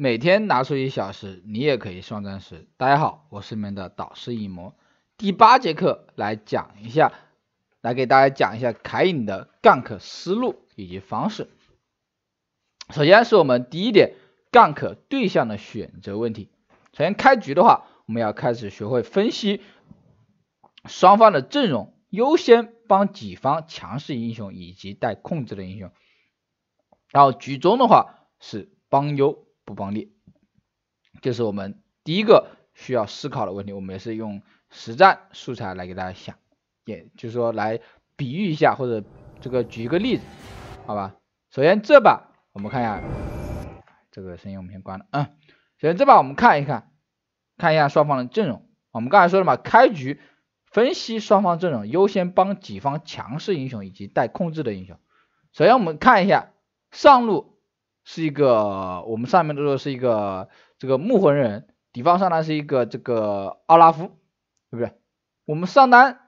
每天拿出一小时，你也可以双钻石。大家好，我是你们的导师影魔。第八节课来讲一下，来给大家讲一下凯隐的 gank 思路以及方式。首先是我们第一点，gank 对象的选择问题。首先开局的话，我们要开始学会分析双方的阵容，优先帮己方强势英雄以及带控制的英雄。然后局中的话是帮优。不帮你，这是我们第一个需要思考的问题。我们也是用实战素材来给大家想，也就是说来比喻一下或者这个举一个例子，好吧？首先这把我们看一下，这个声音我们先关了，嗯。首先这把我们看一看，看一下双方的阵容。我们刚才说了嘛，开局分析双方阵容，优先帮己方强势英雄以及带控制的英雄。首先我们看一下上路。是一个，我们上面说是一个这个木魂人，敌方上单是一个这个奥拉夫，对不对？我们上单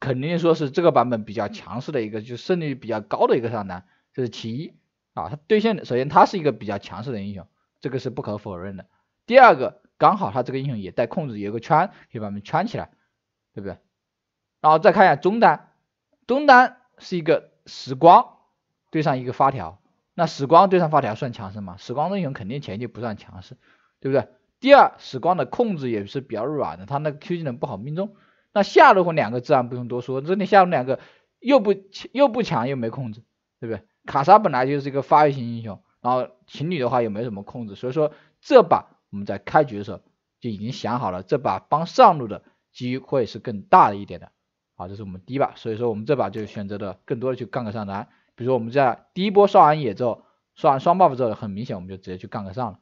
肯定说是这个版本比较强势的一个，就胜率比较高的一个上单，这是其一啊。他对线的，首先他是一个比较强势的英雄，这个是不可否认的。第二个，刚好他这个英雄也带控制，有个圈可以把你们圈起来，对不对？然后再看一下中单，中单是一个时光对上一个发条。那时光对上发条算强势吗？时光这英雄肯定前期不算强势，对不对？第二，时光的控制也是比较软的，他那个 Q 技能不好命中。那下路和两个自然不用多说，这里下路两个又不又不强又没控制，对不对？卡莎本来就是一个发育型英雄，然后情侣的话又没什么控制，所以说这把我们在开局的时候就已经想好了，这把帮上路的机会是更大的一点的。好，这是我们第一把，所以说我们这把就选择的更多的去杠个上单。比如说我们在第一波刷完野之后，刷完双 buff 之后，很明显我们就直接去杠个上了，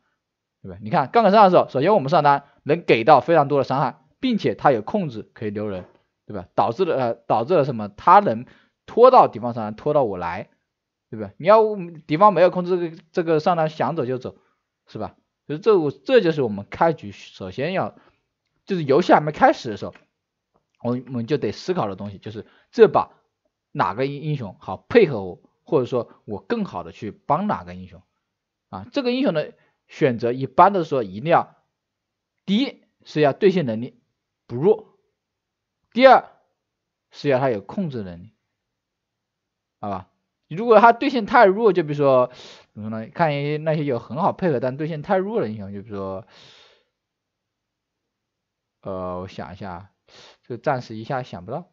对不对？你看杠个上的时候，首先我们上单能给到非常多的伤害，并且他有控制可以留人，对吧？导致了呃导致了什么？他能拖到敌方上单，拖到我来，对吧？你要敌方没有控制这个上单想走就走，是吧？就是这这就是我们开局首先要就是游戏还没开始的时候，我我们就得思考的东西就是这把。哪个英雄好配合我，或者说我更好的去帮哪个英雄啊？这个英雄的选择，一般的说，一定要第一是要对线能力不弱，第二是要他有控制能力，好吧？如果他对线太弱，就比如说怎么说呢？看一那些有很好配合，但对线太弱的英雄，就比如说，呃，我想一下，这暂时一下想不到。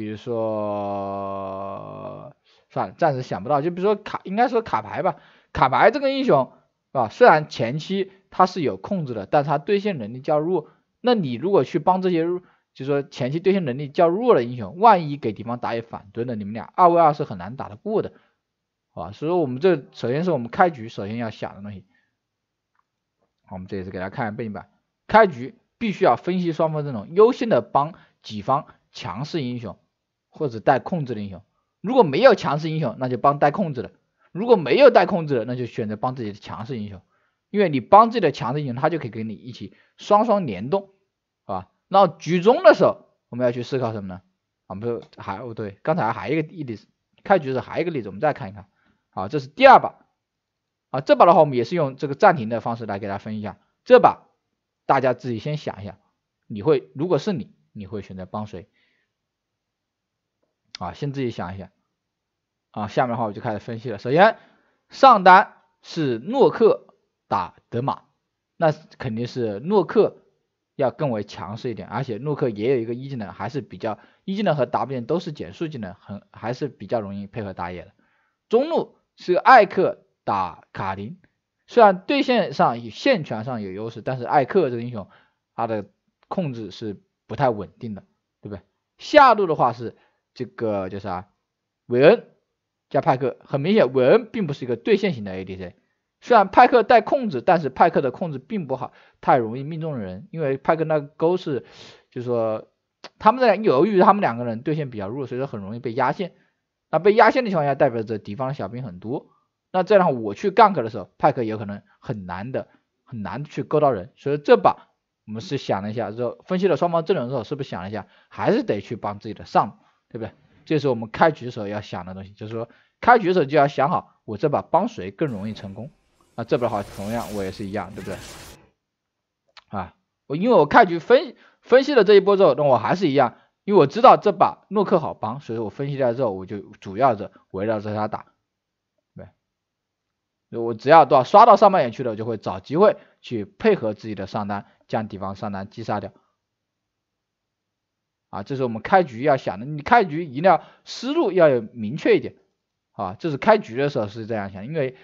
比如说，算了，暂时想不到。就比如说卡，应该说卡牌吧，卡牌这个英雄，啊，虽然前期它是有控制的，但是它对线能力较弱。那你如果去帮这些，就说前期对线能力较弱的英雄，万一给敌方打野反蹲了，你们俩二 v 二是很难打得过的，啊！所以说我们这首先是我们开局首先要想的东西。我们这也是给大家看下背景板，开局必须要分析双方阵容，优先的帮己方强势英雄。或者带控制的英雄，如果没有强势英雄，那就帮带控制的；如果没有带控制的，那就选择帮自己的强势英雄，因为你帮自己的强势英雄，他就可以跟你一起双双联动，好吧？那局中的时候，我们要去思考什么呢？啊，我们还哦对，刚才还有一个例子，开局的还有一个例子，我们再看一看。好，这是第二把，啊，这把的话我们也是用这个暂停的方式来给大家分一下。这把大家自己先想一下，你会如果是你，你会选择帮谁？啊，先自己想一想啊，下面的话我就开始分析了。首先，上单是诺克打德玛，那肯定是诺克要更为强势一点，而且诺克也有一个一技能，还是比较一技能和 W 都是减速技能，很还是比较容易配合打野的。中路是艾克打卡琳，虽然对线上与线权上有优势，但是艾克这个英雄他的控制是不太稳定的，对不对？下路的话是。这个叫啥？韦恩加派克，很明显韦恩并不是一个对线型的 ADC，虽然派克带控制，但是派克的控制并不好，太容易命中人，因为派克那个勾是，就是说他们在由于他们两个人对线比较弱，所以说很容易被压线，那被压线的情况下，代表着敌方的小兵很多，那这样我去 gank 的时候，派克有可能很难的很难去勾到人，所以这把我们是想了一下，说分析了双方阵容之后，是不是想了一下，还是得去帮自己的上。对不对？这是我们开局的时候要想的东西，就是说，开局的时候就要想好，我这把帮谁更容易成功？啊，这边的话同样我也是一样，对不对？啊，我因为我开局分分析了这一波之后，那我还是一样，因为我知道这把诺克好帮，所以我分析了之后，我就主要的围绕着他打，对，我只要多少刷到上半野去了，我就会找机会去配合自己的上单，将敌方上单击杀掉。啊，这是我们开局要想的，你开局一定要思路要有明确一点，啊，这是开局的时候是这样想，因为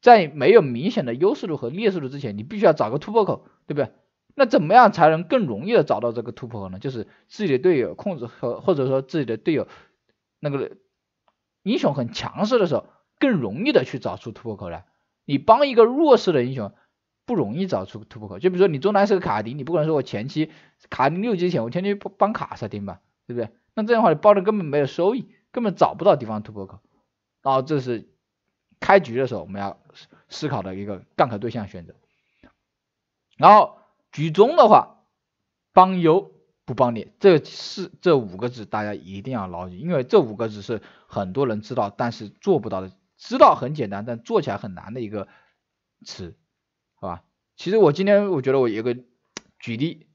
在没有明显的优势度和劣势度之前，你必须要找个突破口，对不对？那怎么样才能更容易的找到这个突破口呢？就是自己的队友控制和或者说自己的队友那个英雄很强势的时候，更容易的去找出突破口来。你帮一个弱势的英雄。不容易找出突破口，就比如说你中单是个卡迪，你不可能说我前期卡迪六级前我前期帮帮卡萨丁吧，对不对？那这样的话你包的根本没有收益，根本找不到地方突破口。然后这是开局的时候我们要思考的一个杠杆对象选择。然后局中的话，帮优不帮你，这是这五个字大家一定要牢记，因为这五个字是很多人知道但是做不到的，知道很简单，但做起来很难的一个词。好吧，其实我今天我觉得我有个举例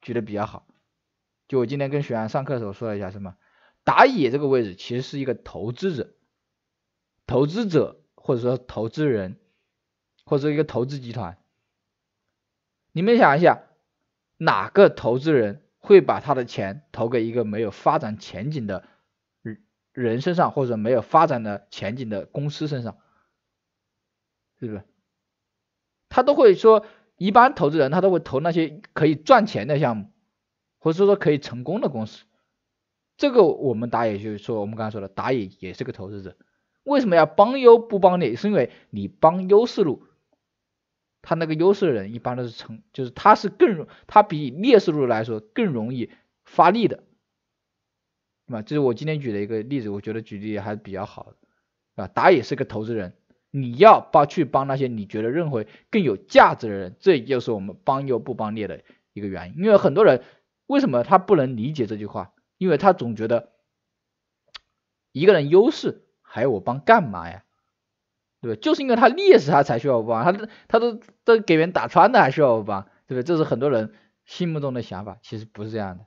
举的比较好，就我今天跟学员上课的时候说了一下，什么打野这个位置其实是一个投资者，投资者或者说投资人，或者一个投资集团。你们想一下，哪个投资人会把他的钱投给一个没有发展前景的人人身上，或者没有发展的前景的公司身上，是不是？他都会说，一般投资人他都会投那些可以赚钱的项目，或者说可以成功的公司。这个我们打野就是说，我们刚才说的打野也是个投资者。为什么要帮优不帮劣？是因为你帮优势路，他那个优势的人一般都是成，就是他是更他比劣势路来说更容易发力的，对吧？这是我今天举的一个例子，我觉得举例还是比较好的，啊，打野是个投资人。你要帮去帮那些你觉得认为更有价值的人，这就是我们帮优不帮劣的一个原因。因为很多人为什么他不能理解这句话？因为他总觉得一个人优势还要我帮干嘛呀？对就是因为他劣势他才需要我帮，他他都都给人打穿了还需要我帮，对不对？这是很多人心目中的想法，其实不是这样的。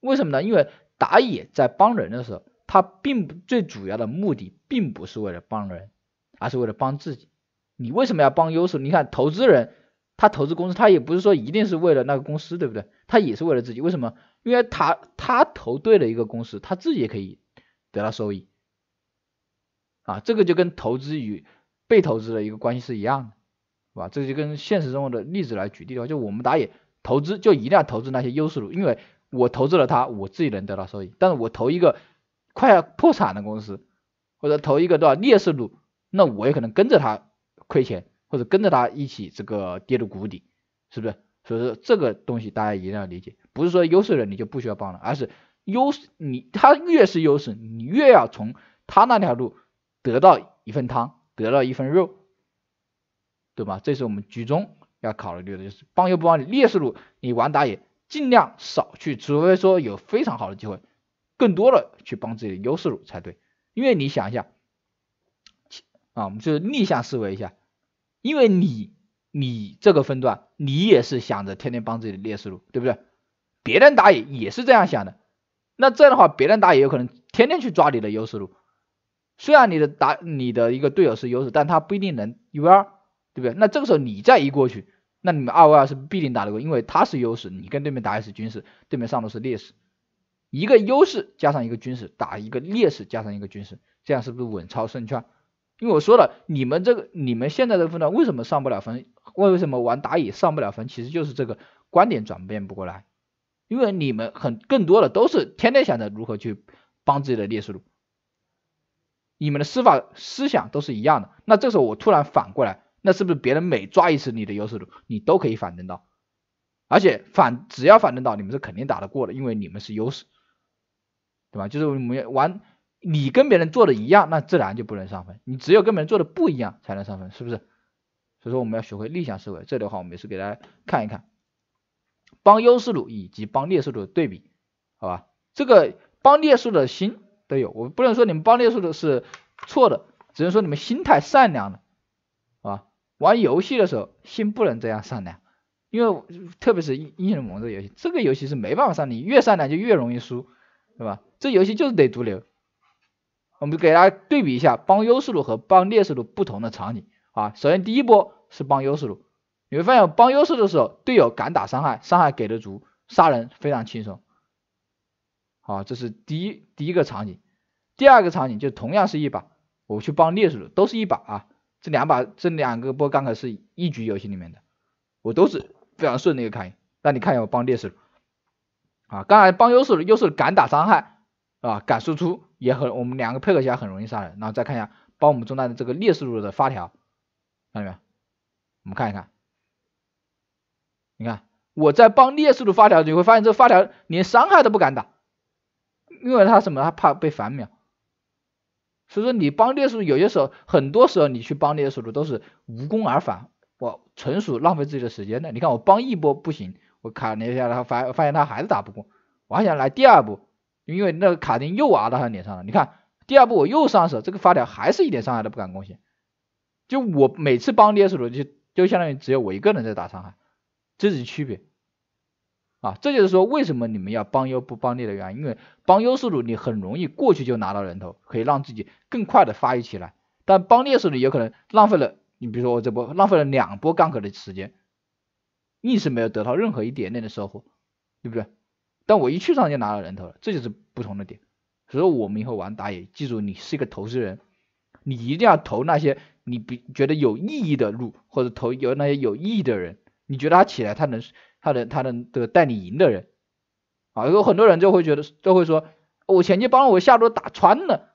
为什么呢？因为打野在帮人的时候，他并不最主要的目的并不是为了帮人。而是为了帮自己，你为什么要帮优势？你看投资人，他投资公司，他也不是说一定是为了那个公司，对不对？他也是为了自己，为什么？因为他他投对了一个公司，他自己也可以得到收益，啊，这个就跟投资与被投资的一个关系是一样的，是吧？这就跟现实中的例子来举例的话，就我们打野投资就一定要投资那些优势路，因为我投资了他，我自己能得到收益，但是我投一个快要破产的公司，或者投一个对吧劣势路。那我也可能跟着他亏钱，或者跟着他一起这个跌入谷底，是不是？所以说这个东西大家一定要理解，不是说优势人你就不需要帮了，而是优势你他越是优势，你越要从他那条路得到一份汤，得到一份肉，对吧？这是我们局中要考虑的，就是帮又不帮你劣势路，你玩打野尽量少去，除非说有非常好的机会，更多的去帮自己的优势路才对，因为你想一下。啊，我们就是逆向思维一下，因为你，你这个分段，你也是想着天天帮自己的劣势路，对不对？别人打野也是这样想的，那这样的话，别人打野有可能天天去抓你的优势路，虽然你的打你的一个队友是优势，但他不一定能一 v 二，对不对？那这个时候你再一过去，那你们二 v 二是必定打得过，因为他是优势，你跟对面打野是军事，对面上路是劣势，一个优势加上一个军事，打一个劣势加上一个军事，这样是不是稳操胜券？因为我说了，你们这个你们现在这个分段为什么上不了分？为什么玩打野上不了分？其实就是这个观点转变不过来，因为你们很更多的都是天天想着如何去帮自己的劣势路，你们的司法思想都是一样的。那这时候我突然反过来，那是不是别人每抓一次你的优势路，你都可以反蹲到？而且反只要反蹲到，你们是肯定打得过的，因为你们是优势，对吧？就是我们玩。你跟别人做的一样，那自然就不能上分。你只有跟别人做的不一样，才能上分，是不是？所以说我们要学会逆向思维。这里的话，我们也是给大家看一看，帮优势路以及帮劣势路对比，好吧？这个帮劣数的心都有，我不能说你们帮劣势的是错的，只能说你们心态善良的，好吧？玩游戏的时候心不能这样善良，因为特别是英雄联盟这个游戏，这个游戏是没办法上，你越善良就越容易输，对吧？这游戏就是得毒瘤。我们给大家对比一下帮优势路和帮劣势路不同的场景啊。首先第一波是帮优势路，你会发现帮优势的时候队友敢打伤害，伤害给的足，杀人非常轻松。好，这是第一第一个场景。第二个场景就同样是一把，我去帮劣势路，都是一把啊。这两把这两个波刚才是一局游戏里面的，我都是非常顺的一个开。那你看一下帮劣势路啊，刚才帮优势路，优势敢打伤害啊，敢输出。也很我们两个配合起来很容易杀人，然后再看一下帮我们中单的这个劣势路的发条，看到没有？我们看一看，你看我在帮烈士路发条，你会发现这个发条连伤害都不敢打，因为他什么他怕被反秒，所以说你帮列路，有些时候，很多时候你去帮烈士路都是无功而返，我纯属浪费自己的时间的。你看我帮一波不行，我卡了一下他发，发现他还是打不过，我还想来第二波。因为那个卡丁又砸到他脸上了，你看第二步我又上手，这个发条还是一点伤害都不敢贡献，就我每次帮劣势的就就相当于只有我一个人在打伤害，这是区别，啊，这就是说为什么你们要帮优不帮劣的原因因为帮优势度你很容易过去就拿到人头，可以让自己更快的发育起来，但帮劣势的有可能浪费了，你比如说我这波浪费了两波干咳的时间，一直没有得到任何一点点的收获，对不对？但我一去上就拿到人头了，这就是不同的点。所以，我们以后玩打野，记住，你是一个投资人，你一定要投那些你比觉得有意义的路，或者投有那些有意义的人。你觉得他起来，他能，他能他能的带你赢的人啊。有很多人就会觉得，就会说，我前期帮我下路打穿了，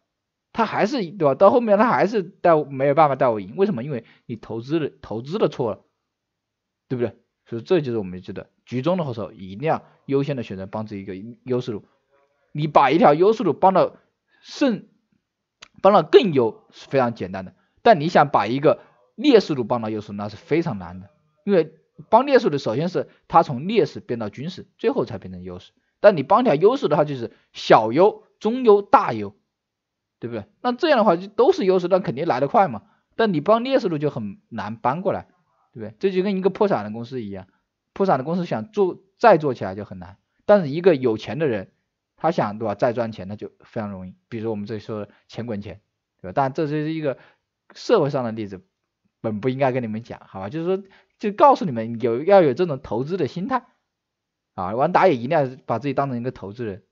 他还是对吧？到后面他还是带没有办法带我赢，为什么？因为你投资的，投资的错了，对不对？所以，这就是我们记得。局中的时候一定要优先的选择帮自己一个优势路，你把一条优势路帮到胜，帮到更优是非常简单的。但你想把一个劣势路帮到优势，那是非常难的。因为帮劣势路，首先是它从劣势变到军事，最后才变成优势。但你帮条优势的话，就是小优、中优、大优，对不对？那这样的话就都是优势，那肯定来得快嘛。但你帮劣势路就很难搬过来，对不对？这就跟一个破产的公司一样。破产的公司想做再做起来就很难，但是一个有钱的人，他想对吧，再赚钱那就非常容易。比如我们这里说的钱滚钱，对吧？但这就是一个社会上的例子，本不应该跟你们讲，好吧？就是说，就告诉你们有要有这种投资的心态啊，玩打野一定要把自己当成一个投资人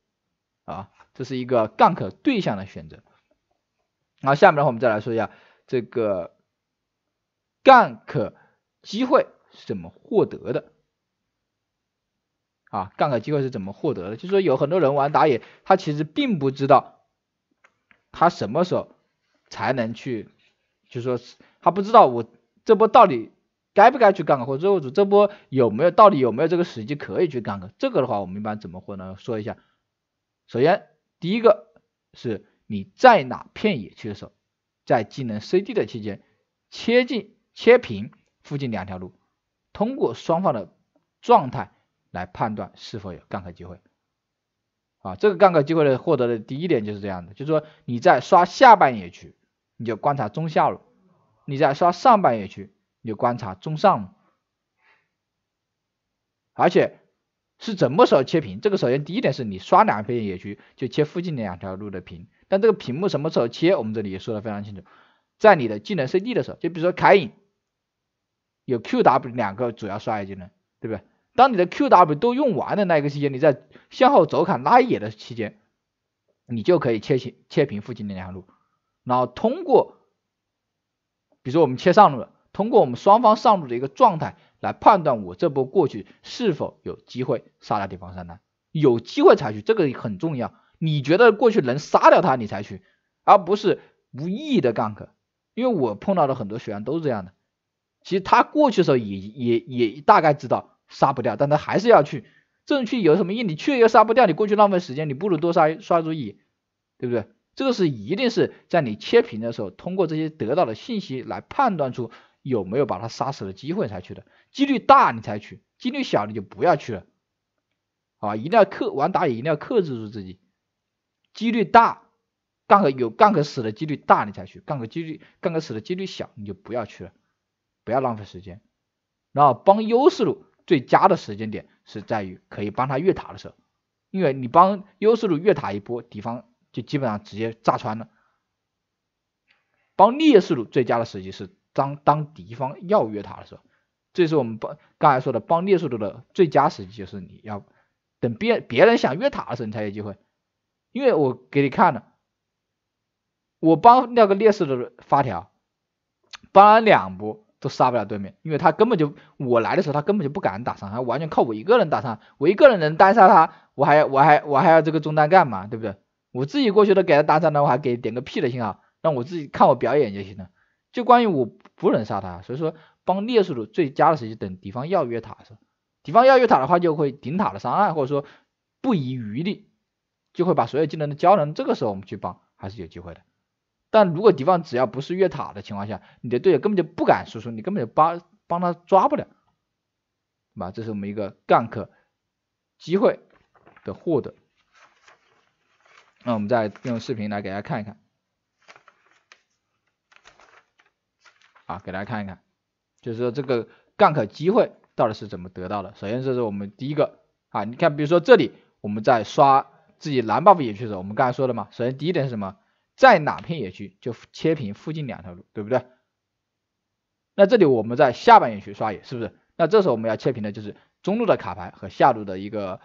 啊，这是一个杠杆对象的选择。然后下面的话我们再来说一下这个杠杆机会是怎么获得的。啊，杠杆机会是怎么获得的？就是说有很多人玩打野，他其实并不知道他什么时候才能去，就是说他不知道我这波到底该不该去杠杆，或者说这波有没有到底有没有这个时机可以去杠杆。这个的话，我们一般怎么获呢？说一下，首先第一个是你在哪片野区的时候，在技能 CD 的期间切进切平附近两条路，通过双方的状态。来判断是否有杠杆机会啊，这个杠杆机会的获得的第一点就是这样的，就是说你在刷下半野区，你就观察中下路；你在刷上半野区，你就观察中上路。而且是怎么时候切屏？这个首先第一点是你刷两边野区就切附近两条路的屏，但这个屏幕什么时候切，我们这里也说的非常清楚，在你的技能 CD 的时候，就比如说凯隐有 QW 两个主要刷野技能，对不对？当你的 QW 都用完的那一个期间，你在向后走砍拉野的期间，你就可以切切切平附近的两路，然后通过，比如说我们切上路，了，通过我们双方上路的一个状态来判断我这波过去是否有机会杀掉敌方三单，有机会才去，这个很重要。你觉得过去能杀掉他，你才去，而不是无意义的 gank。因为我碰到的很多学员都是这样的，其实他过去的时候也也也大概知道。杀不掉，但他还是要去。这种去有什么意义？你去了又杀不掉，你过去浪费时间，你不如多杀刷组意，对不对？这个是一定是在你切屏的时候，通过这些得到的信息来判断出有没有把他杀死的机会才去的，几率大你才去，几率小你就不要去了，啊，一定要克玩打野一定要克制住自己，几率大，干个有干个死的几率大你才去，干个几率干个死的几率小你就不要去了，不要浪费时间。然后帮优势路。最佳的时间点是在于可以帮他越塔的时候，因为你帮优势路越塔一波，敌方就基本上直接炸穿了。帮劣势路最佳的时机是当当敌方要越塔的时候，这是我们帮刚才说的帮劣势路的最佳时机就是你要等别别人想越塔的时候你才有机会，因为我给你看了，我帮那个劣势的发条，帮了两波。都杀不了对面，因为他根本就我来的时候他根本就不敢打伤害，完全靠我一个人打伤，我一个人能单杀他，我还我还我还要这个中单干嘛，对不对？我自己过去都给他打杀的话，还给点个屁的信号，让我自己看我表演就行了。就关于我不能杀他，所以说帮猎鼠的最佳的时机等敌方要越塔时候，敌方要越塔的话，就会顶塔的伤害，或者说不遗余力就会把所有技能都交能，这个时候我们去帮还是有机会的。但如果敌方只要不是越塔的情况下，你的队友根本就不敢输出，你根本就帮帮他抓不了，是吧？这是我们一个 gank 机会的获得。那我们再用视频来给大家看一看，啊，给大家看一看，就是说这个 gank 机会到底是怎么得到的。首先，这是我们第一个，啊，你看，比如说这里我们在刷自己蓝 buff 野区的时候，我们刚才说的嘛，首先第一点是什么？在哪片野区就切屏附近两条路，对不对？那这里我们在下半野区刷野，是不是？那这时候我们要切屏的就是中路的卡牌和下路的一个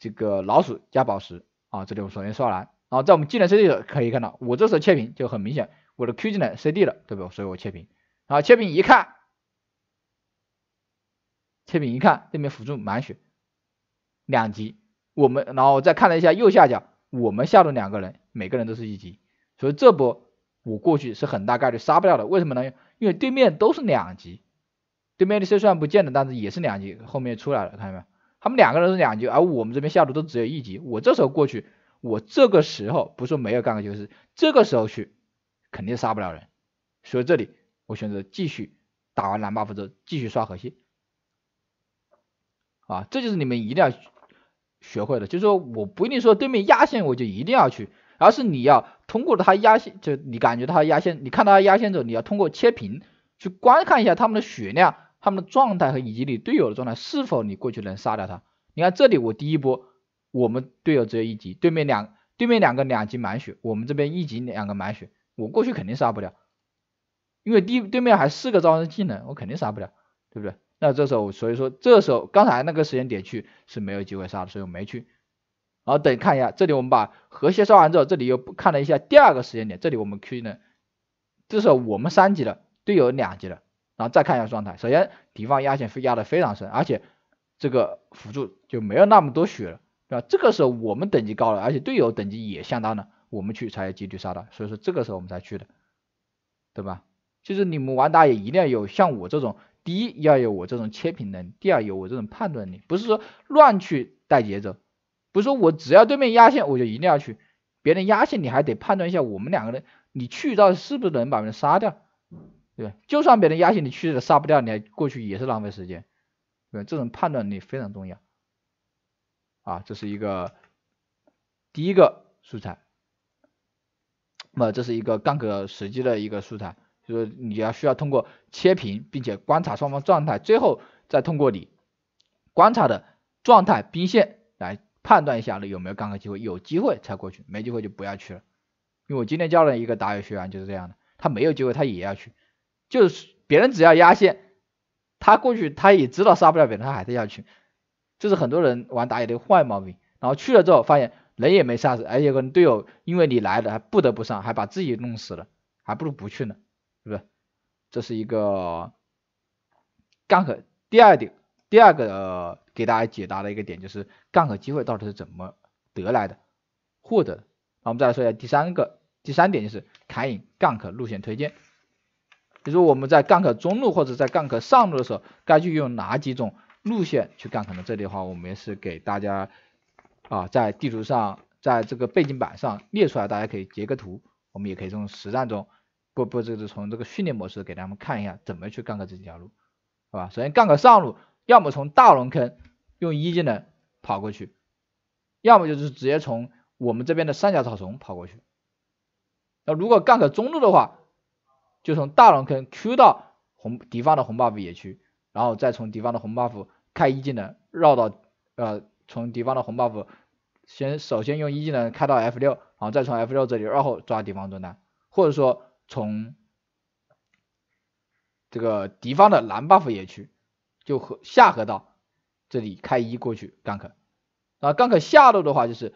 这个老鼠加宝石啊。这里我们首先刷蓝，然后在我们技能 CD 的可以看到，我这时候切屏就很明显，我的 Q 技能 CD 了，对不？所以我切屏，后切屏一看，切屏一看，对面辅助满血，两级，我们，然后再看了一下右下角，我们下路两个人，每个人都是一级。所以这波我过去是很大概率杀不了的，为什么呢？因为对面都是两级，对面的 C 虽然不见了，但是也是两级，后面出来了，看到没有？他们两个人是两级，而我们这边下路都只有一级，我这时候过去，我这个时候不是说没有干个就是这个时候去肯定杀不了人，所以这里我选择继续打完蓝 buff 之后继续刷河蟹，啊，这就是你们一定要学会的，就是说我不一定说对面压线我就一定要去。而是你要通过他压线，就你感觉他压线，你看到他压线走，你要通过切屏去观看一下他们的血量、他们的状态和以及你队友的状态，是否你过去能杀掉他。你看这里我第一波，我们队友只有一级，对面两对面两个两级满血，我们这边一级两个满血，我过去肯定杀不了，因为第对面还四个召唤师技能，我肯定杀不了，对不对？那这时候所以说这时候刚才那个时间点去是没有机会杀的，所以我没去。好，等看一下，这里我们把河蟹杀完之后，这里又看了一下第二个时间点，这里我们 Q 呢，这时候我们三级了，队友两级了，然后再看一下状态，首先敌方压线非压的非常深，而且这个辅助就没有那么多血了，对吧？这个时候我们等级高了，而且队友等级也相当的，我们去才有几率杀到，所以说这个时候我们才去的，对吧？就是你们玩打野一定要有像我这种，第一要有我这种切屏能力，第二有我这种判断力，不是说乱去带节奏。不是说我只要对面压线我就一定要去，别人压线你还得判断一下我们两个人，你去到是不是能把人杀掉，对吧？就算别人压线你去了杀不掉，你还过去也是浪费时间，对吧？这种判断力非常重要，啊，这是一个第一个素材。那么这是一个杠杆时机的一个素材，就是你要需要通过切屏，并且观察双方状态，最后再通过你观察的状态、兵线来。判断一下你有没有杠 a 机会，有机会才过去，没机会就不要去了。因为我今天教了一个打野学员就是这样的，他没有机会他也要去，就是别人只要压线，他过去他也知道杀不了别人，他还是要去，这是很多人玩打野的坏毛病。然后去了之后发现人也没杀死，而且可能队友因为你来了还不得不上，还把自己弄死了，还不如不去呢，是不是？这是一个 gank。第二点。第二个给大家解答的一个点就是杠可机会到底是怎么得来的、获得的。那我们再来说一下第三个，第三点就是凯隐杠可路线推荐。比如说我们在杠可中路或者在杠可上路的时候，该去用哪几种路线去杠可呢？这里的话，我们也是给大家啊在地图上，在这个背景板上列出来，大家可以截个图。我们也可以从实战中，不不，这是从这个训练模式给他们看一下怎么去杠可这几条路，好吧？首先杠可上路。要么从大龙坑用一技能跑过去，要么就是直接从我们这边的三角草丛跑过去。那如果 gank 中路的话，就从大龙坑 q 到红敌方的红 buff 野区，然后再从敌方的红 buff 开一技能绕到呃从敌方的红 buff 先首先用一技能开到 f 六，然后再从 f 六这里绕后抓敌方中单，或者说从这个敌方的蓝 buff 野区。就和下河道这里开一过去钢可，啊钢可下路的话就是，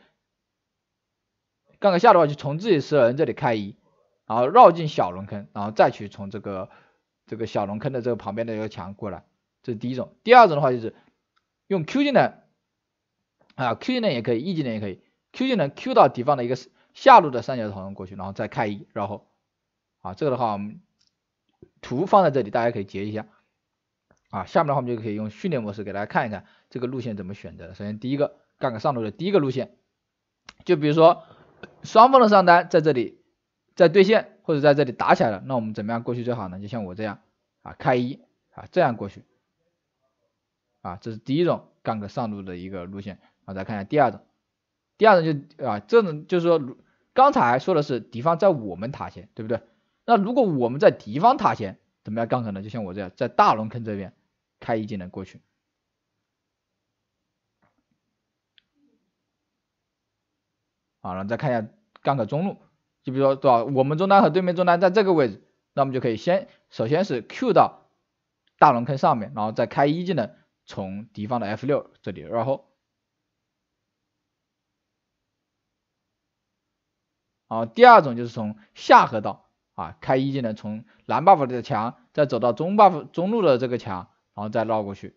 钢可下的话就从自己四人这里开一，然后绕进小龙坑，然后再去从这个这个小龙坑的这个旁边的一个墙过来，这是第一种。第二种的话就是用 Q 技能，啊 Q 技能也可以，E 技能也可以，Q 技能 Q 到敌方的一个下路的三角形过去，然后再开一，然后，啊这个的话我们图放在这里，大家可以截一下。啊，下面的话我们就可以用训练模式给大家看一看这个路线怎么选择。首先第一个杠 a 上路的第一个路线，就比如说双方的上单在这里在对线或者在这里打起来了，那我们怎么样过去最好呢？就像我这样啊，开一啊这样过去啊，这是第一种杠个上路的一个路线啊。再看一下第二种，第二种就啊这种就是说刚才说的是敌方在我们塔前，对不对？那如果我们在敌方塔前怎么样杠上呢？就像我这样在大龙坑这边。开一技能过去，好了，再看一下杠杆中路，就比如说对吧，我们中单和对面中单在这个位置，那我们就可以先首先是 Q 到大龙坑上面，然后再开一技能从敌方的 F 六这里绕后。好，第二种就是从下河道啊，开一技能从蓝 buff 的墙，再走到中 buff 中路的这个墙。然后再绕过去，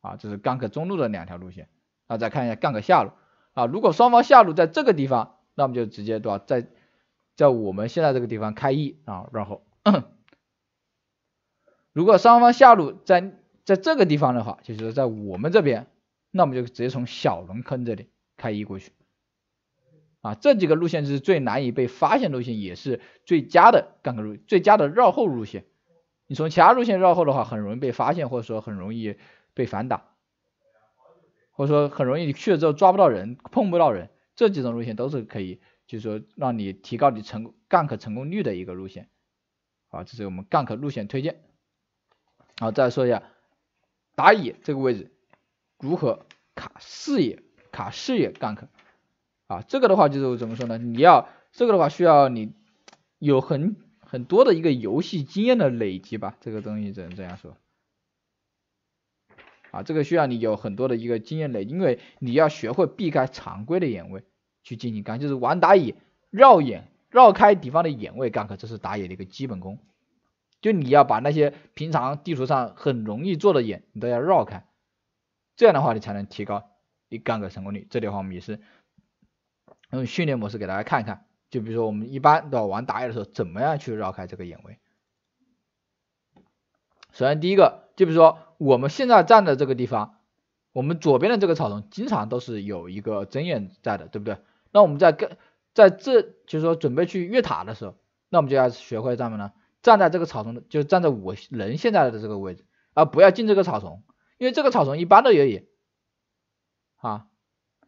啊，这是杠咳中路的两条路线。那再看一下杠咳下路，啊，如果双方下路在这个地方，那么就直接对吧，在在我们现在这个地方开 E 啊绕后。如果双方下路在在这个地方的话，就是在我们这边，那么就直接从小龙坑这里开 E 过去，啊，这几个路线是最难以被发现路线，也是最佳的干咳路最佳的绕后路线。你从其他路线绕后的话，很容易被发现，或者说很容易被反打，或者说很容易你去了之后抓不到人，碰不到人，这几种路线都是可以，就是说让你提高你成 gank 成功率的一个路线，啊，这是我们 gank 路线推荐。好，再说一下打野这个位置如何卡视野，卡视野 gank，啊，这个的话就是怎么说呢？你要这个的话需要你有很很多的一个游戏经验的累积吧，这个东西只能这样说。啊，这个需要你有很多的一个经验累，因为你要学会避开常规的眼位去进行干，就是玩打野绕眼绕开敌方的眼位干克，这是打野的一个基本功。就你要把那些平常地图上很容易做的眼你都要绕开，这样的话你才能提高你干克成功率。这里的话我们也是用训练模式给大家看一看。就比如说我们一般的玩打野的时候，怎么样去绕开这个眼位？首先第一个，就比如说我们现在站的这个地方，我们左边的这个草丛经常都是有一个针眼在的，对不对？那我们在跟在这，就是说准备去越塔的时候，那我们就要学会怎么呢？站在这个草丛的，就站在我人现在的这个位置，而不要进这个草丛，因为这个草丛一般都有野啊，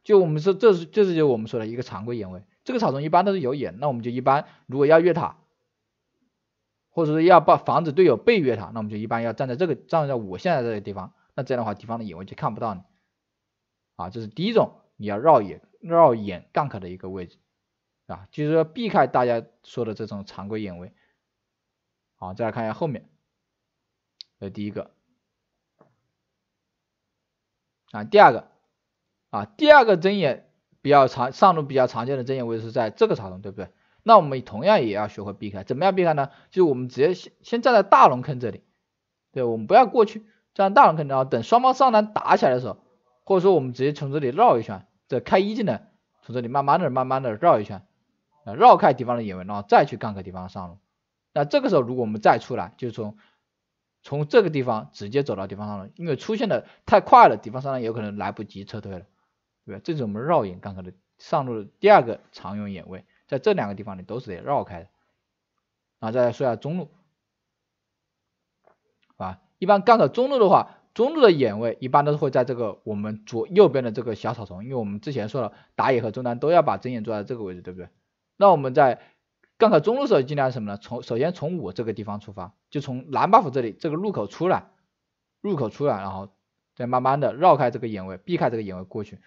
就我们说这是这是就我们说的一个常规眼位。这个草丛一般都是有眼，那我们就一般如果要越塔，或者说要把防止队友被越塔，那我们就一般要站在这个站在我现在这个地方，那这样的话敌方的眼位就看不到你，啊，这是第一种，你要绕眼绕眼 gank 的一个位置，啊，就是说避开大家说的这种常规眼位。好，再来看一下后面，这是第一个，啊，第二个，啊，第二个睁眼。比较常上路比较常见的针眼位置是在这个草丛，对不对？那我们同样也要学会避开，怎么样避开呢？就是我们直接先先站在大龙坑这里，对，我们不要过去站在大龙坑，然后等双方上单打起来的时候，或者说我们直接从这里绕一圈，这开一技能，从这里慢慢的慢慢的绕一圈，啊，绕开敌方的野位，然后再去干个敌方上路。那这个时候如果我们再出来，就从从这个地方直接走到敌方上路，因为出现的太快了，敌方上单有可能来不及撤退了。对吧？这是我们绕眼，刚才的上路的第二个常用眼位，在这两个地方你都是得绕开的。啊，再来说一下中路，好吧？一般刚哥中路的话，中路的眼位一般都是会在这个我们左右边的这个小草丛，因为我们之前说了，打野和中单都要把针眼做在这个位置，对不对？那我们在刚哥中路时候尽量什么呢？从首先从我这个地方出发，就从蓝 buff 这里这个入口出来，入口出来，然后再慢慢的绕开这个眼位，避开这个眼位过去。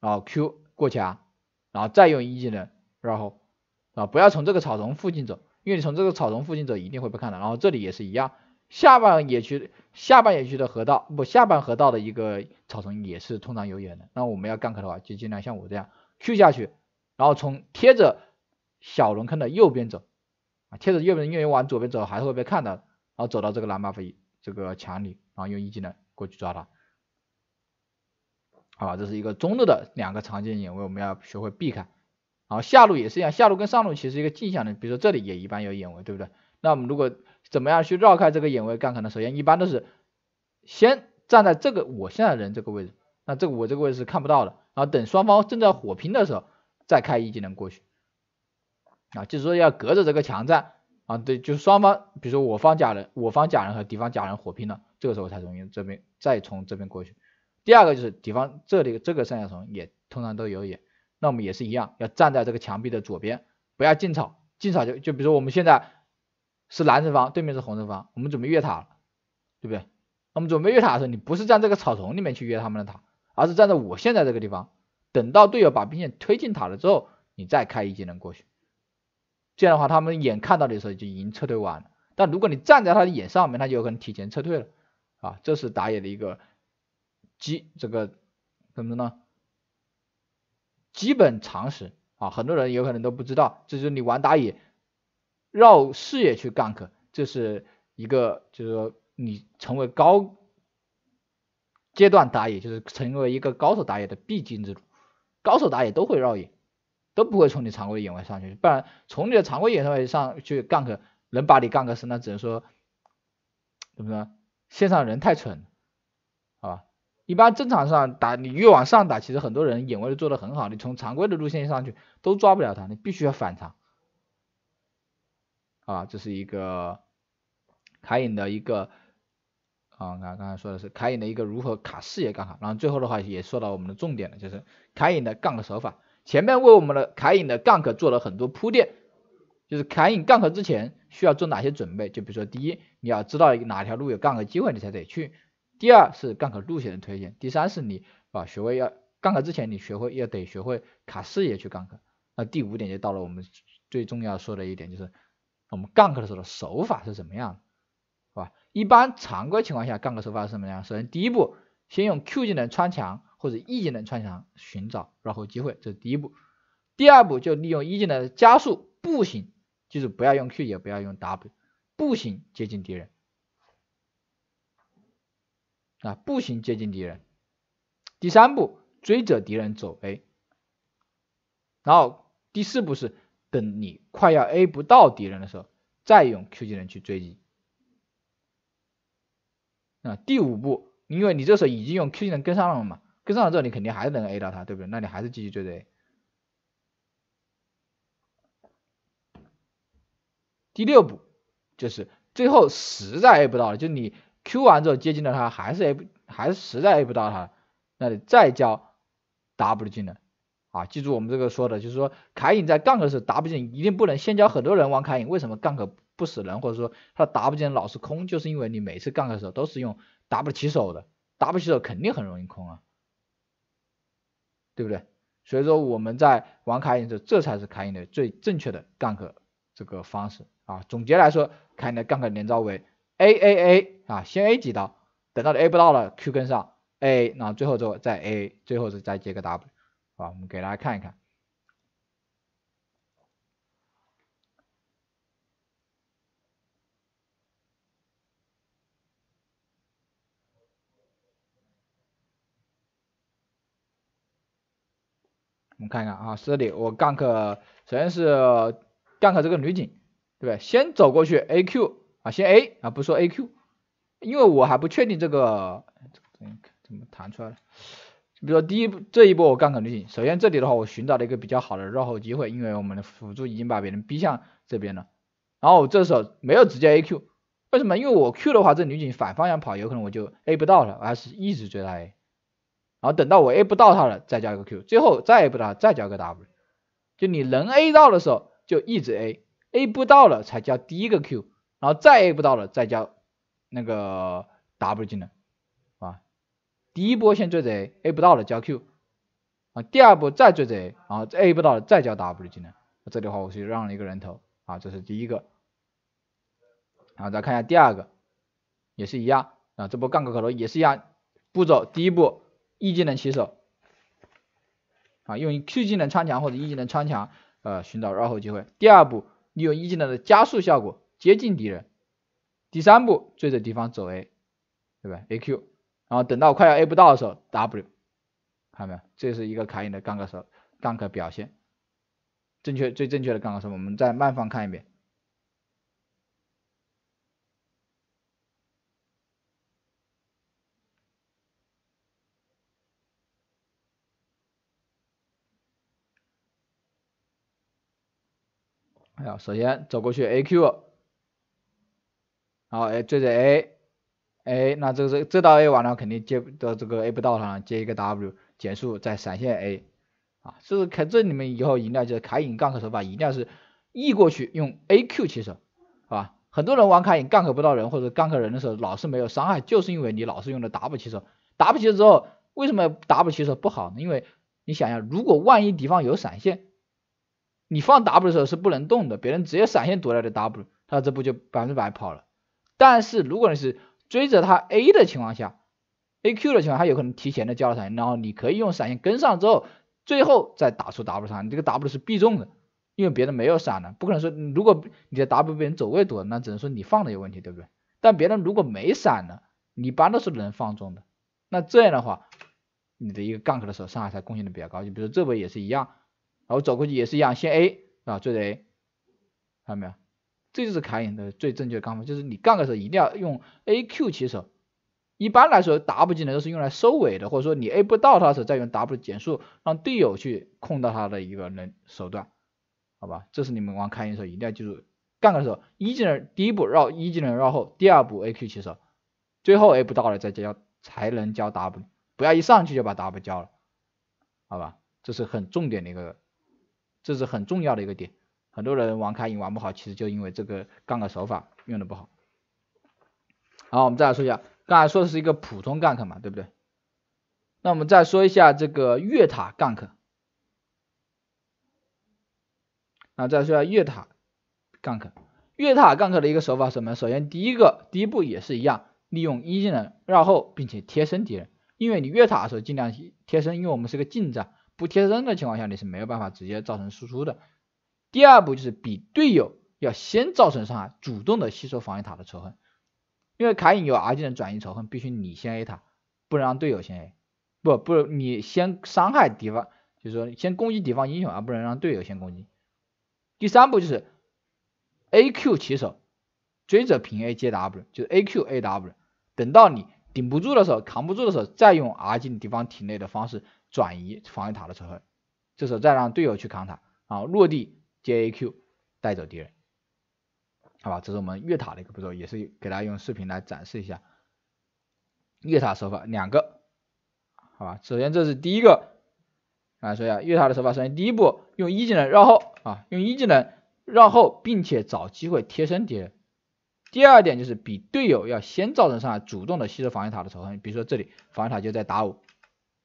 然后 Q 过去啊，然后再用一技能，然后啊不要从这个草丛附近走，因为你从这个草丛附近走一定会被看到。然后这里也是一样，下半野区下半野区的河道不，下半河道的一个草丛也是通常有眼的。那我们要干 k 的话，就尽量像我这样 Q 下去，然后从贴着小龙坑的右边走啊，贴着右边，因为往左边走还是会被看到然后走到这个蓝 buff 这个墙里，然后用一技能过去抓他。好吧，这是一个中路的两个常见眼位，我们要学会避开。好，下路也是一样，下路跟上路其实一个镜像的，比如说这里也一般有眼位，对不对？那我们如果怎么样去绕开这个眼位，干可能首先一般都是先站在这个我现在人这个位置，那这个我这个位置是看不到的。然后等双方正在火拼的时候，再开一技能过去，啊，就是说要隔着这个墙站，啊，对，就是双方，比如说我方假人，我方假人和敌方假人火拼了，这个时候才从这边再从这边过去。第二个就是敌方这里这个三角虫也通常都有眼，那我们也是一样，要站在这个墙壁的左边，不要进草，进草就就比如说我们现在是蓝色方，对面是红色方，我们准备越塔了，对不对？我们准备越塔的时候，你不是站这个草丛里面去越他们的塔，而是站在我现在这个地方，等到队友把兵线推进塔了之后，你再开一技能过去，这样的话他们眼看到你的时候就已经撤退完了，但如果你站在他的眼上面，他就有可能提前撤退了，啊，这是打野的一个。基这个怎么呢？基本常识啊，很多人有可能都不知道。这就是你玩打野绕视野去 gank，这是一个就是说你成为高阶段打野，就是成为一个高手打野的必经之路。高手打野都会绕野，都不会从你常规野外上去，不然从你的常规野外上去 gank，能把你 gank 死，那只能说怎么呢？线上人太蠢，好吧？一般正常上打，你越往上打，其实很多人眼位都做的很好，你从常规的路线上去都抓不了他，你必须要反常。啊，这是一个凯隐的一个啊，刚才说的是凯隐的一个如何卡视野杠卡，然后最后的话也说到我们的重点了，就是凯隐的杠的手法。前面为我们的凯隐的杠克做了很多铺垫，就是凯隐杠壳之前需要做哪些准备，就比如说第一，你要知道哪条路有杠壳机会，你才得去。第二是杠可路线的推荐，第三是你啊学会要杠可之前你学会要得学会卡视野去杠可，那第五点就到了我们最重要说的一点就是我们杠杆的时候手法是什么样，是吧？一般常规情况下杠杆手法是什么样？首先第一步先用 Q 技能穿墙或者 E 技能穿墙寻找绕后机会，这是第一步。第二步就利用 E 技能加速步行，就是不要用 Q 也不要用 W 步行接近敌人。啊，步行接近敌人，第三步追着敌人走 A，然后第四步是等你快要 A 不到敌人的时候，再用 Q 技能去追击。啊，第五步，因为你这时候已经用 Q 技能跟上了嘛，跟上了之后你肯定还是能 A 到他，对不对？那你还是继续追着 A。第六步就是最后实在 A 不到了，就你。Q 完之后接近了他还是 A 还是实在 A 不到他，那你再交 W 进能。啊！记住我们这个说的就是说凯隐在 g a Gank 的时候 W 一定不能先交很多人玩凯隐，为什么 gank 不死人或者说他的 W 老是空，就是因为你每次 gank 的时候都是用 W 起手的，W 起手肯定很容易空啊，对不对？所以说我们在玩凯隐的时候，这才是凯隐的最正确的 gank 这个方式啊！总结来说，凯隐的 gank 连招为。A A A 啊，先 A 几刀，等到了 A 不到了，Q 跟上 A，最后最后就再 A，最后是再接个 W，好我们给大家看一看。我们看一看啊，这里我 Gank，首先是 Gank 这个女警，对不对？先走过去 A Q。啊，先 A 啊，不说 A Q，因为我还不确定这个怎么弹出来了。比如说第一这一波我刚打女警，首先这里的话我寻找了一个比较好的绕后机会，因为我们的辅助已经把别人逼向这边了。然后我这时候没有直接 A Q，为什么？因为我 Q 的话，这女警反方向跑，有可能我就 A 不到了，而是一直追她 A。然后等到我 A 不到他了，再加一个 Q，最后再 A 不到，再加个 W。就你能 A 到的时候就一直 A，A 不到了才加第一个 Q。然后再 A 不到了，再交那个 W 技能，啊，第一波先追贼，A 不到了交 Q，啊，第二步再追贼，然后 A 不到了再交 W 技能，这里的话我是让了一个人头，啊，这是第一个，然后再看一下第二个，也是一样，啊，这波杠杆可头也是一样步骤，第一步 E 技能起手，啊，用 Q 技能穿墙或者 E 技能穿墙，呃，寻找绕后机会，第二步利用 E 技能的加速效果。接近敌人，第三步追着敌方走 A，对吧？A Q，然后等到快要 A 不到的时候 W，看到没有？这是一个卡影的杠杆手，杠杆表现，正确最正确的杠杆手，我们再慢放看一遍。哎呀，首先走过去 A Q。好，哎，追着 A，A，那这个这这道 A 完了，肯定接不到这个 A 不到上接一个 W 减速再闪现 A，啊，这是凯这你们以后一定要就是凯隐杠 k 手法一定要是 E 过去用 AQ 起手，好吧？很多人玩凯隐杠 k 不到人或者杠 k 人的时候老是没有伤害，就是因为你老是用的 W 起手，W 起手之后为什么 W 起手不好呢？因为你想一下，如果万一敌方有闪现，你放 W 的时候是不能动的，别人直接闪现躲了这 W，他这不就百分之百跑了？但是如果你是追着他 A 的情况下，A Q 的情况，他有可能提前的交了闪，然后你可以用闪现跟上之后，最后再打出 W 闪，你这个 W 是必中的，因为别人没有闪了，不可能说如果你的 W 被人走位躲，那只能说你放的有问题，对不对？但别人如果没闪呢，你一般都是能放中的，那这样的话，你的一个 gank 的时候伤害才贡献的比较高。就比如说这波也是一样，然后走过去也是一样，先 A 啊，追着 A，看到没有？这就是凯隐的最正确的方法，就是你杠的时候一定要用 A Q 起手。一般来说 W 技能都是用来收尾的，或者说你 A 不到它的时候再用 W 减速，让队友去控到它的一个能手段。好吧，这是你们玩凯隐的时候一定要记住，杠的时候一技能第一步绕一技能绕后，第二步 A Q 起手，最后 A 不到了再交才能交 W，不要一上去就把 W 交了。好吧，这是很重点的一个，这是很重要的一个点。很多人玩开野玩不好，其实就因为这个杠的手法用的不好。好，我们再来说一下，刚才说的是一个普通杠 a 嘛，对不对？那我们再说一下这个越塔杠 a 那再说下越塔杠 a 越塔杠 a 的一个手法什么？首先第一个第一步也是一样，利用一技能绕后，并且贴身敌人。因为你越塔的时候尽量贴身，因为我们是个近战，不贴身的情况下你是没有办法直接造成输出的。第二步就是比队友要先造成伤害，主动的吸收防御塔的仇恨，因为卡影有 R 技能转移仇恨，必须你先 A 塔，不能让队友先 A，不不，你先伤害敌方，就是说先攻击敌方英雄，而不能让队友先攻击。第三步就是 A Q 起手，追着平 A 接 W，就是 A Q A W，等到你顶不住的时候，扛不住的时候，再用 R 进敌方体内的方式转移防御塔的仇恨，这时候再让队友去扛塔啊落地。Jaq 带走敌人，好吧，这是我们越塔的一个步骤，也是给大家用视频来展示一下越塔手法两个，好吧，首先这是第一个，啊，说一下越塔的手法，首先第一步用一技能绕后啊，用一技能绕后，并且找机会贴身敌人，第二点就是比队友要先造成伤害，主动的吸收防御塔的仇恨，比如说这里防御塔就在打我，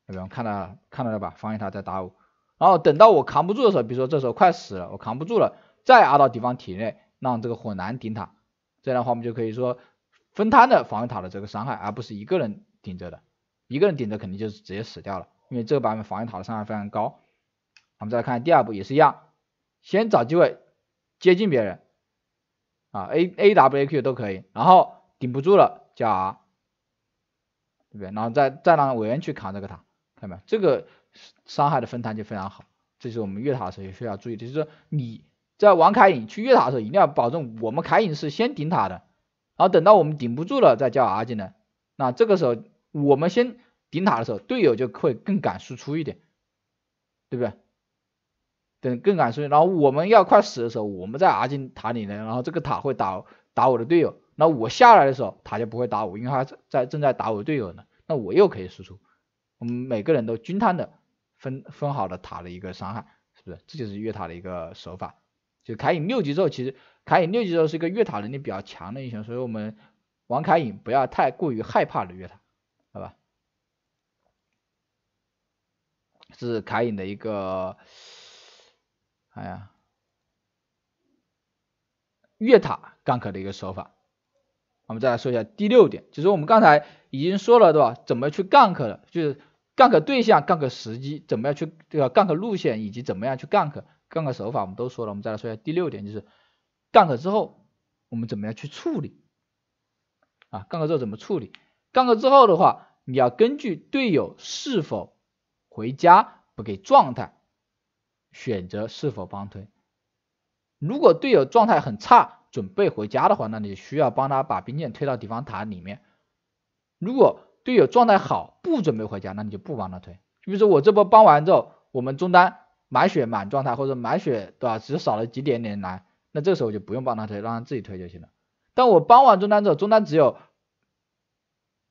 有没有看到看到了吧，防御塔在打我。然后等到我扛不住的时候，比如说这时候快死了，我扛不住了，再 R 到敌方体内，让这个火男顶塔，这样的话我们就可以说分摊的防御塔的这个伤害，而不是一个人顶着的，一个人顶着肯定就是直接死掉了，因为这个版本防御塔的伤害非常高。我们再来看第二步也是一样，先找机会接近别人，啊 A A W A Q 都可以，然后顶不住了加 R，对不对？然后再再让韦恩去扛这个塔，看到没有？这个。伤害的分摊就非常好，这是我们越塔的时候需要注意的，就是说你在玩凯隐去越塔的时候，一定要保证我们凯隐是先顶塔的，然后等到我们顶不住了再叫 R 技能，那这个时候我们先顶塔的时候，队友就会更敢输出一点，对不对？等更敢输然后我们要快死的时候，我们在 R 进塔里呢，然后这个塔会打打我的队友，那我下来的时候塔就不会打我，因为他在正在打我队友呢，那我又可以输出，我们每个人都均摊的。分分好的塔的一个伤害，是不是？这就是越塔的一个手法。就凯隐六级之后，其实凯隐六级之后是一个越塔能力比较强的英雄，所以我们王凯隐不要太过于害怕的越塔，好吧？是凯隐的一个，哎呀，越塔 gank 的一个手法。我们再来说一下第六点，就是我们刚才已经说了，对吧？怎么去 gank 的，就是。杠个对象、杠个时机，怎么样去对吧杠个路线以及怎么样去杠个杠个手法我们都说了，我们再来说一下第六点，就是杠了之后我们怎么样去处理啊杠了之后怎么处理杠了之后的话，你要根据队友是否回家、不给状态，选择是否帮推。如果队友状态很差，准备回家的话，那你需要帮他把兵线推到敌方塔里面。如果队友状态好，不准备回家，那你就不帮他推。比如说我这波帮完之后，我们中单满血满状态，或者满血对吧？只少了几点点蓝，那这时候我就不用帮他推，让他自己推就行了。但我帮完中单之后，中单只有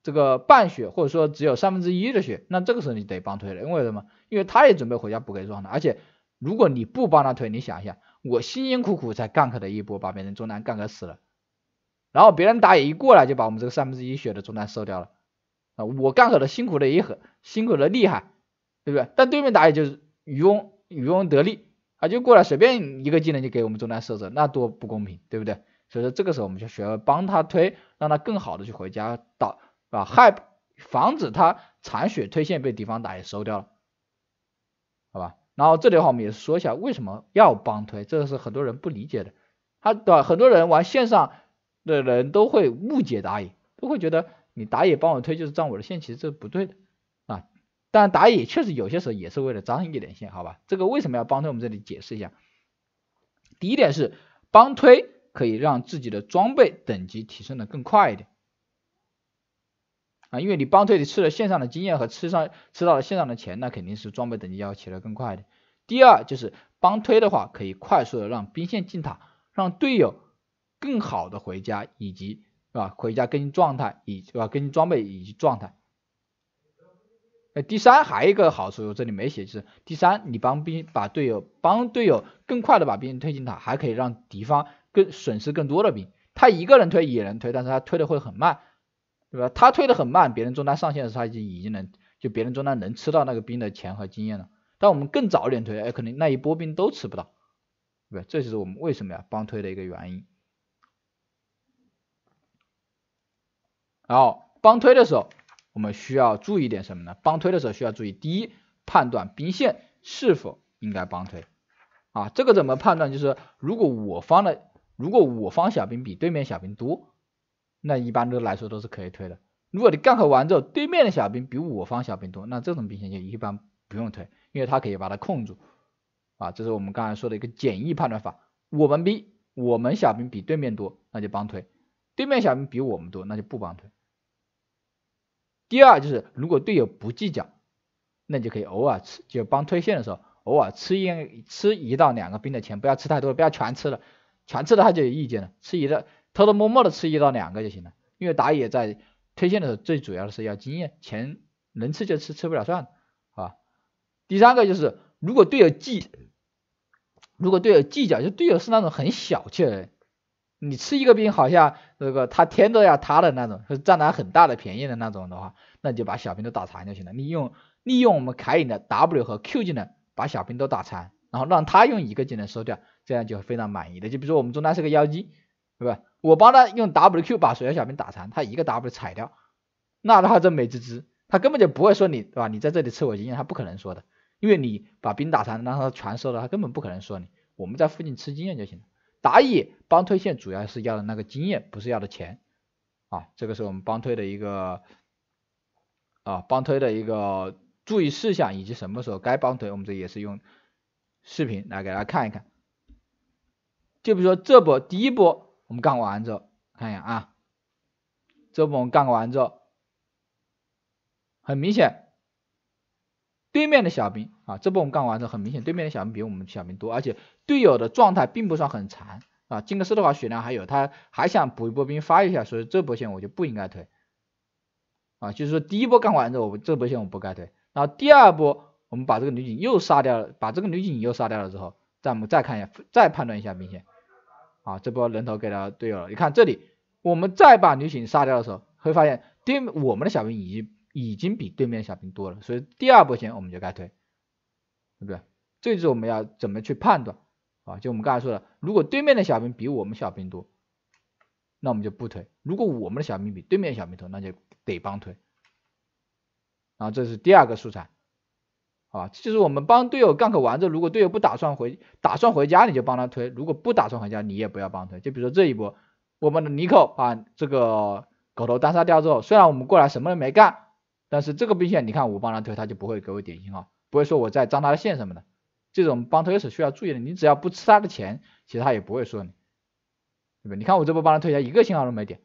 这个半血，或者说只有三分之一的血，那这个时候你得帮推了，因为什么？因为他也准备回家补给状态，而且如果你不帮他推，你想一下，我辛辛苦苦才 gank 的一波，把别人中单 gank 死了，然后别人打野一过来就把我们这个三分之一血的中单收掉了。啊，我干好了，辛苦的也很辛苦的厉害，对不对？但对面打野就是渔翁渔翁得利啊，就过来随便一个技能就给我们中单射手，那多不公平，对不对？所以说这个时候我们就学帮他推，让他更好的去回家打，啊，害防止他残血推线被敌方打野收掉了，好吧？然后这里的话我们也说一下为什么要帮推，这是很多人不理解的，他对吧？很多人玩线上的人都会误解打野，都会觉得。你打野帮我推就是占我的线，其实这是不对的啊。但打野确实有些时候也是为了张一点线，好吧？这个为什么要帮推我们这里解释一下。第一点是帮推可以让自己的装备等级提升的更快一点啊，因为你帮推你吃了线上的经验和吃上吃到了线上的钱，那肯定是装备等级要起来更快一点。第二就是帮推的话可以快速的让兵线进塔，让队友更好的回家以及。是吧？回家更新状态，以是吧？更新装备以及状态。那第三还一个好处，我这里没写是第三，你帮兵把队友帮队友更快的把兵推进塔，还可以让敌方更损失更多的兵。他一个人推也能推，但是他推的会很慢，对吧？他推的很慢，别人中单上线的时候他已经已经能就别人中单能吃到那个兵的钱和经验了。但我们更早一点推，哎，可能那一波兵都吃不到，对吧？这就是我们为什么要帮推的一个原因。然后帮推的时候，我们需要注意点什么呢？帮推的时候需要注意，第一，判断兵线是否应该帮推啊，这个怎么判断？就是如果我方的，如果我方小兵比对面小兵多，那一般的来说都是可以推的。如果你干核完之后，对面的小兵比我方小兵多，那这种兵线就一般不用推，因为他可以把它控住啊。这是我们刚才说的一个简易判断法。我们兵，我们小兵比对面多，那就帮推；对面小兵比我们多，那就不帮推。第二就是，如果队友不计较，那你就可以偶尔吃，就帮推线的时候，偶尔吃一吃一到两个兵的钱，不要吃太多，不要全吃了，全吃的他就有意见了。吃一到偷偷摸摸的吃一到两个就行了，因为打野在推线的时候最主要的是要经验，钱能吃就吃，吃不了算了，好吧。第三个就是，如果队友计，如果队友计较，就队友是那种很小气的人。你吃一个兵好像那个他天都要塌的那种，是占了很大的便宜的那种的话，那你就把小兵都打残就行了。利用利用我们凯隐的 W 和 Q 技能把小兵都打残，然后让他用一个技能收掉，这样就非常满意的。就比如说我们中单是个妖姬，对吧？我帮他用 W Q 把所有小兵打残，他一个 W 踩掉，那的话真美滋滋。他根本就不会说你，对吧？你在这里吃我经验，他不可能说的，因为你把兵打残，让他全收了，他根本不可能说你。我们在附近吃经验就行了。打野帮推线主要是要的那个经验，不是要的钱啊。这个是我们帮推的一个啊帮推的一个注意事项，以及什么时候该帮推，我们这也是用视频来给大家看一看。就比如说这波第一波我们干完之后，看一下啊，这波我们干完之后，很明显对面的小兵啊，这波我们干完之后很明显对面的小兵比我们小兵多，而且。队友的状态并不算很残啊，金克斯的话血量还有，他还想补一波兵发一下，所以这波线我就不应该推啊，就是说第一波干完之后，这波线我不该推，然后第二波我们把这个女警又杀掉了，把这个女警又杀掉了之后，再我们再看一下，再判断一下兵线啊，这波人头给了队友了，你看这里，我们再把女警杀掉的时候，会发现对我们的小兵已经已经比对面小兵多了，所以第二波线我们就该推，对不对？这就是我们要怎么去判断。啊，就我们刚才说的，如果对面的小兵比我们小兵多，那我们就不推；如果我们的小兵比对面小兵多，那就得帮推。然后这是第二个素材，啊，就是我们帮队友干 k 完之后，如果队友不打算回，打算回家，你就帮他推；如果不打算回家，你也不要帮推。就比如说这一波，我们的妮蔻把这个狗头单杀掉之后，虽然我们过来什么都没干，但是这个兵线你看我帮他推，他就不会给我点信号，不会说我在张他的线什么的。这种帮推是需要注意的，你只要不吃他的钱，其实他也不会说你，对不对？你看我这波帮他推家一个信号都没点，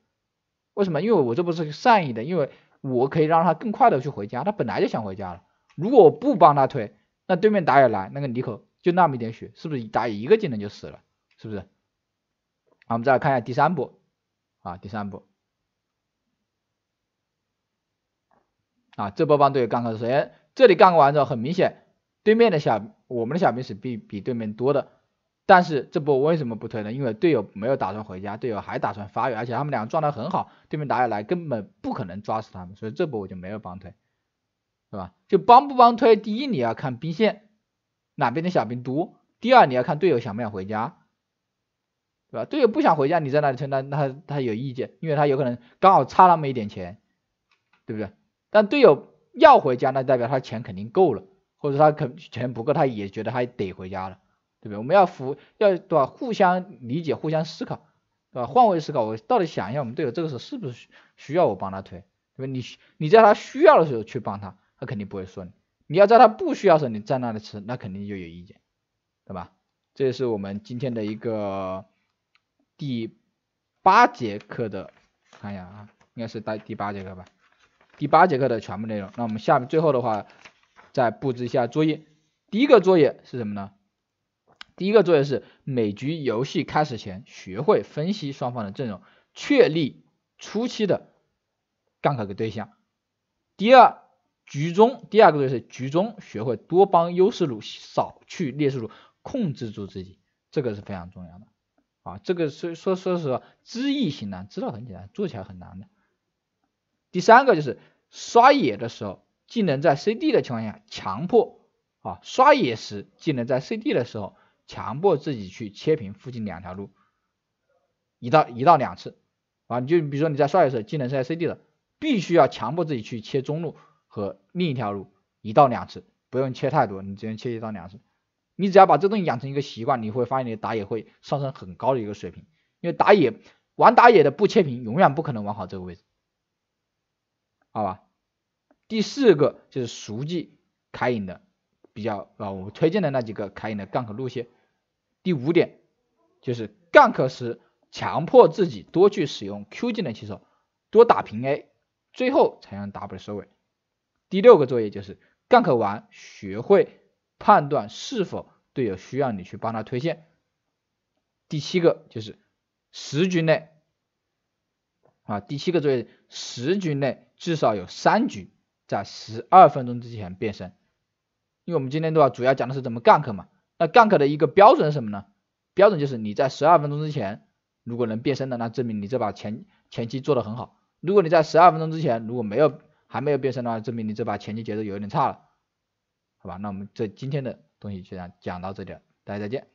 为什么？因为我这波是善意的，因为我可以让他更快的去回家，他本来就想回家了。如果我不帮他推，那对面打野来，那个妮可就那么一点血，是不是打野一个技能就死了？是不是？好，我们再来看一下第三波，啊第三波，啊这波帮队友干个谁？这里干过完之后，很明显对面的小。我们的小兵是比比对面多的，但是这波我为什么不推呢？因为队友没有打算回家，队友还打算发育，而且他们两个状态很好，对面打野来根本不可能抓死他们，所以这波我就没有帮推，是吧？就帮不帮推，第一你要看兵线哪边的小兵多，第二你要看队友想不想回家，对吧？队友不想回家，你在那里推，那那他有意见，因为他有可能刚好差那么一点钱，对不对？但队友要回家，那代表他钱肯定够了。或者他肯钱不够，他也觉得他得回家了，对不对？我们要服要对吧？互相理解，互相思考，对吧？换位思考，我到底想一下我们队友这个时候是不是需要我帮他推？对吧？你你在他需要的时候去帮他，他肯定不会说你。你要在他不需要时候你在那里吃，那肯定就有意见，对吧？这是我们今天的一个第八节课的，看一下啊，应该是第第八节课吧？第八节课的全部内容。那我们下面最后的话。再布置一下作业，第一个作业是什么呢？第一个作业是每局游戏开始前学会分析双方的阵容，确立初期的干卡的对象。第二局中，第二个就是局中学会多帮优势路，少去劣势路，控制住自己，这个是非常重要的啊。这个说说说实话，知易行难，知道很简单，做起来很难的。第三个就是刷野的时候。技能在 CD 的情况下，强迫啊刷野时，技能在 CD 的时候，强迫自己去切平附近两条路，一到一到两次啊，你就比如说你在刷野时，技能是在 CD 的，必须要强迫自己去切中路和另一条路一到两次，不用切太多，你只能切一到两次，你只要把这东西养成一个习惯，你会发现你打野会上升很高的一个水平，因为打野玩打野的不切屏永远不可能玩好这个位置，好吧？第四个就是熟记凯隐的比较啊，我们推荐的那几个凯隐的 gank 路线。第五点就是 gank 时强迫自己多去使用 q 技能起手，多打平 a，最后才用 w 收尾。第六个作业就是 gank 完学会判断是否队友需要你去帮他推线。第七个就是十局内啊，第七个作业十局内至少有三局。在十二分钟之前变身，因为我们今天的话主要讲的是怎么干克嘛。那干克的一个标准是什么呢？标准就是你在十二分钟之前如果能变身的，那证明你这把前前期做的很好。如果你在十二分钟之前如果没有还没有变身的话，证明你这把前期节奏有点差了。好吧，那我们这今天的东西就讲到这里了，大家再见。